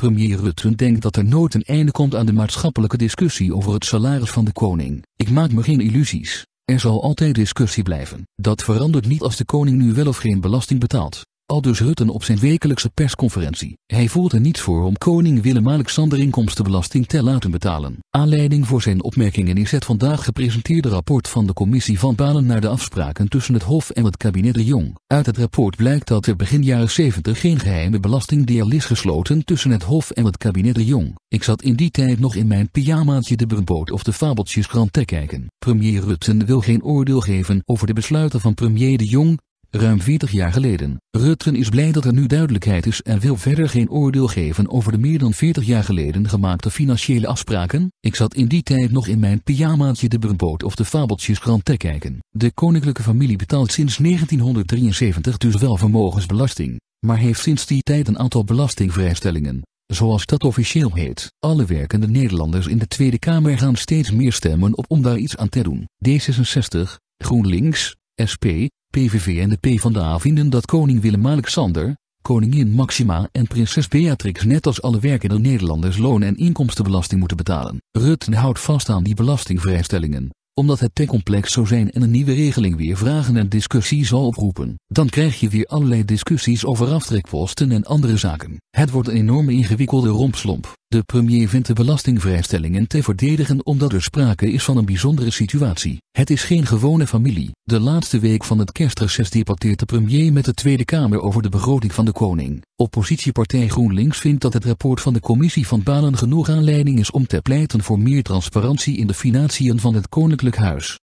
Premier Rutten denkt dat er nooit een einde komt aan de maatschappelijke discussie over het salaris van de koning. Ik maak me geen illusies. Er zal altijd discussie blijven. Dat verandert niet als de koning nu wel of geen belasting betaalt aldus Rutten op zijn wekelijkse persconferentie. Hij voelt er niets voor om koning Willem-Alexander inkomstenbelasting te laten betalen. Aanleiding voor zijn opmerkingen is het vandaag gepresenteerde rapport van de commissie van Balen naar de afspraken tussen het Hof en het kabinet de Jong. Uit het rapport blijkt dat er begin jaren 70 geen geheime belastingdeal is gesloten tussen het Hof en het kabinet de Jong. Ik zat in die tijd nog in mijn pyjamaatje de Brumboot of de Fabeltjeskrant te kijken. Premier Rutten wil geen oordeel geven over de besluiten van premier de Jong, ruim 40 jaar geleden. Rutten is blij dat er nu duidelijkheid is en wil verder geen oordeel geven over de meer dan 40 jaar geleden gemaakte financiële afspraken. Ik zat in die tijd nog in mijn pyjamaatje de Brumboot of de Fabeltjeskrant te kijken. De koninklijke familie betaalt sinds 1973 dus wel vermogensbelasting, maar heeft sinds die tijd een aantal belastingvrijstellingen zoals dat officieel heet. Alle werkende Nederlanders in de Tweede Kamer gaan steeds meer stemmen op om daar iets aan te doen. D66, GroenLinks, SP, PVV en de PvdA vinden dat koning Willem-Alexander, koningin Maxima en prinses Beatrix net als alle werkende Nederlanders loon- en inkomstenbelasting moeten betalen. Rutten houdt vast aan die belastingvrijstellingen, omdat het te complex zou zijn en een nieuwe regeling weer vragen en discussie zal oproepen. Dan krijg je weer allerlei discussies over aftrekposten en andere zaken. Het wordt een enorme ingewikkelde rompslomp. De premier vindt de belastingvrijstellingen te verdedigen omdat er sprake is van een bijzondere situatie. Het is geen gewone familie. De laatste week van het kerstreces debatteert de premier met de Tweede Kamer over de begroting van de koning. Oppositiepartij GroenLinks vindt dat het rapport van de commissie van balen genoeg aanleiding is om te pleiten voor meer transparantie in de financiën van het koninklijk huis.